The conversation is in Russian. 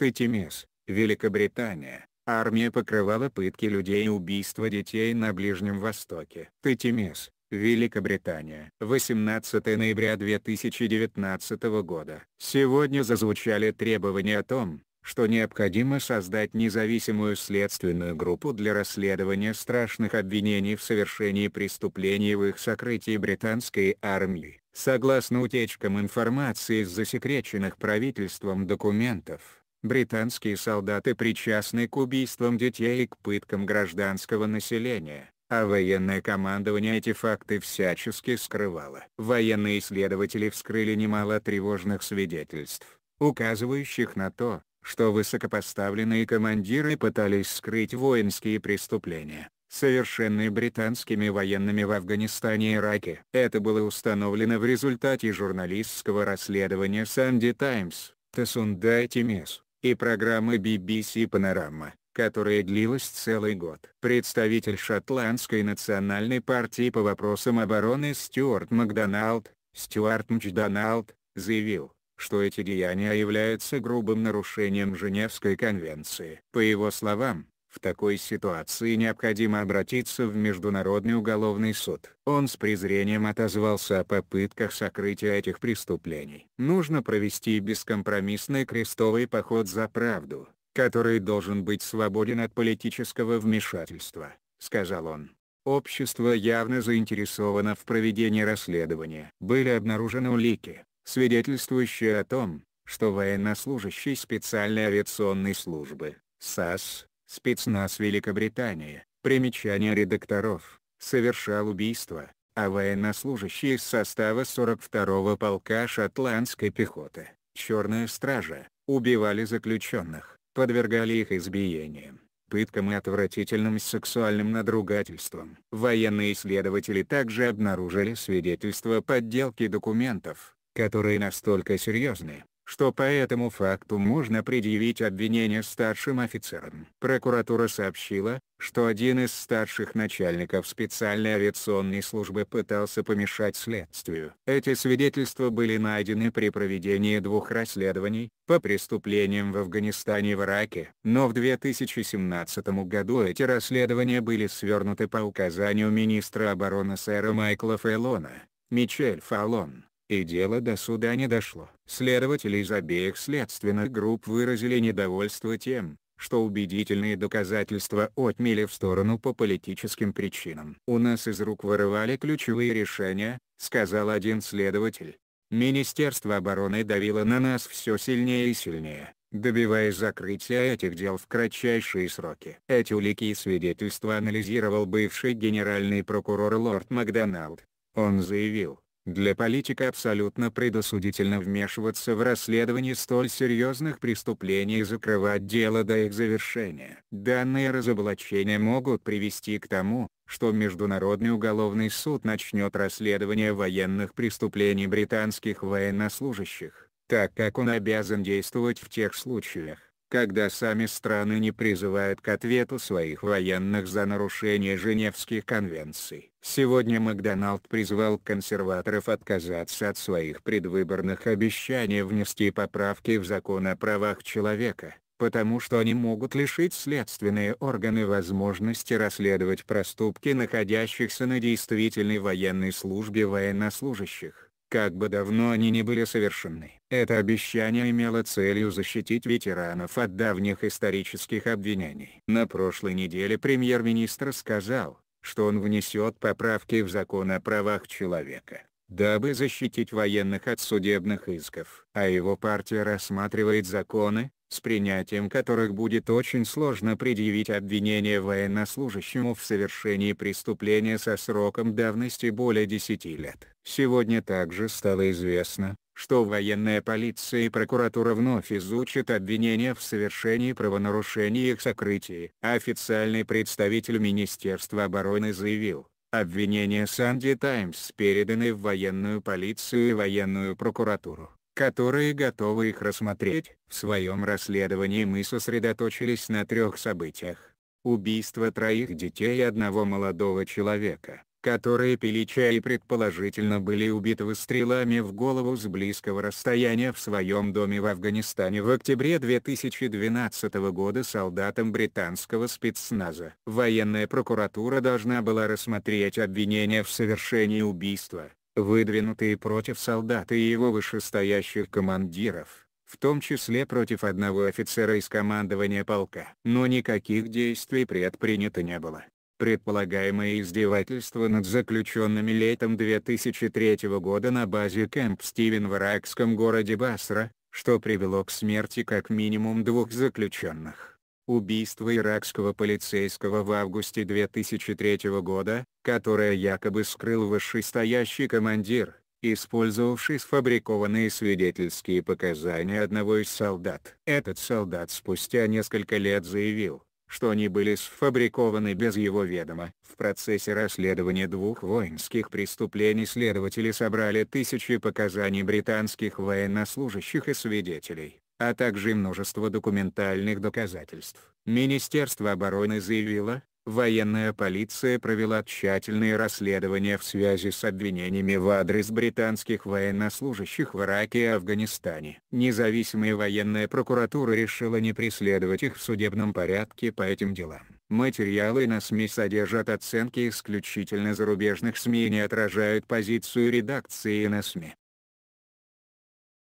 Катимес, Великобритания, армия покрывала пытки людей и убийства детей на Ближнем Востоке. Катимес, Великобритания. 18 ноября 2019 года. Сегодня зазвучали требования о том, что необходимо создать независимую следственную группу для расследования страшных обвинений в совершении преступлений в их сокрытии британской армии. Согласно утечкам информации из засекреченных правительством документов, британские солдаты причастны к убийствам детей и к пыткам гражданского населения, а военное командование эти факты всячески скрывало. Военные исследователи вскрыли немало тревожных свидетельств, указывающих на то, что высокопоставленные командиры пытались скрыть воинские преступления, совершенные британскими военными в Афганистане и Ираке. Это было установлено в результате журналистского расследования Санди Таймс, Тесундай Тимес и программы BBC «Панорама», которая длилась целый год. Представитель Шотландской национальной партии по вопросам обороны Стюарт Макдоналд, Стюарт Макдоналд, заявил, что эти деяния являются грубым нарушением Женевской конвенции. По его словам, в такой ситуации необходимо обратиться в Международный уголовный суд. Он с презрением отозвался о попытках сокрытия этих преступлений. Нужно провести бескомпромиссный крестовый поход за правду, который должен быть свободен от политического вмешательства, сказал он. Общество явно заинтересовано в проведении расследования. Были обнаружены улики, свидетельствующие о том, что военнослужащий специальной авиационной службы, САС, спецназ Великобритании, примечание редакторов, совершал убийство, а военнослужащие из состава 42-го полка шотландской пехоты, Черная Стража, убивали заключенных, подвергали их избиениям, пыткам и отвратительным сексуальным надругательствам. Военные исследователи также обнаружили свидетельства подделки документов, которые настолько серьезны, что по этому факту можно предъявить обвинение старшим офицерам. Прокуратура сообщила, что один из старших начальников специальной авиационной службы пытался помешать следствию. Эти свидетельства были найдены при проведении двух расследований по преступлениям в Афганистане и в Ираке. Но в 2017 году эти расследования были свернуты по указанию министра обороны сэра Майкла Фэллона. Мичель Фалон и дело до суда не дошло. Следователи из обеих следственных групп выразили недовольство тем, что убедительные доказательства отмели в сторону по политическим причинам. «У нас из рук вырывали ключевые решения», — сказал один следователь. «Министерство обороны давило на нас все сильнее и сильнее, добиваясь закрытия этих дел в кратчайшие сроки». Эти улики и свидетельства анализировал бывший генеральный прокурор Лорд Макдоналд. Он заявил, для политика абсолютно предосудительно вмешиваться в расследование столь серьезных преступлений и закрывать дело до их завершения. Данные разоблачения могут привести к тому, что Международный уголовный суд начнет расследование военных преступлений британских военнослужащих, так как он обязан действовать в тех случаях когда сами страны не призывают к ответу своих военных за нарушение Женевских конвенций. Сегодня Макдональд призвал консерваторов отказаться от своих предвыборных обещаний внести поправки в закон о правах человека, потому что они могут лишить следственные органы возможности расследовать проступки находящихся на действительной военной службе военнослужащих как бы давно они ни были совершены. Это обещание имело целью защитить ветеранов от давних исторических обвинений. На прошлой неделе премьер-министр сказал, что он внесет поправки в закон о правах человека, дабы защитить военных от судебных исков. А его партия рассматривает законы, с принятием которых будет очень сложно предъявить обвинение военнослужащему в совершении преступления со сроком давности более 10 лет. Сегодня также стало известно, что военная полиция и прокуратура вновь изучат обвинения в совершении правонарушений и их сокрытии. А официальный представитель Министерства обороны заявил, обвинения Санди Таймс переданы в военную полицию и военную прокуратуру которые готовы их рассмотреть. В своем расследовании мы сосредоточились на трех событиях. Убийство троих детей и одного молодого человека, которые пили чай и предположительно были убиты выстрелами в голову с близкого расстояния в своем доме в Афганистане в октябре 2012 года солдатам британского спецназа. Военная прокуратура должна была рассмотреть обвинения в совершении убийства выдвинутые против солдат и его вышестоящих командиров, в том числе против одного офицера из командования полка. Но никаких действий предпринято не было. Предполагаемое издевательство над заключенными летом 2003 года на базе Кэмп Стивен в иракском городе Басра, что привело к смерти как минимум двух заключенных убийство иракского полицейского в августе 2003 года, которое якобы скрыл вышестоящий командир, использовавший сфабрикованные свидетельские показания одного из солдат. Этот солдат спустя несколько лет заявил, что они были сфабрикованы без его ведома. В процессе расследования двух воинских преступлений следователи собрали тысячи показаний британских военнослужащих и свидетелей а также множество документальных доказательств. Министерство обороны заявило, военная полиция провела тщательные расследования в связи с обвинениями в адрес британских военнослужащих в Ираке и Афганистане. Независимая военная прокуратура решила не преследовать их в судебном порядке по этим делам. Материалы на СМИ содержат оценки исключительно зарубежных СМИ и не отражают позицию редакции на СМИ.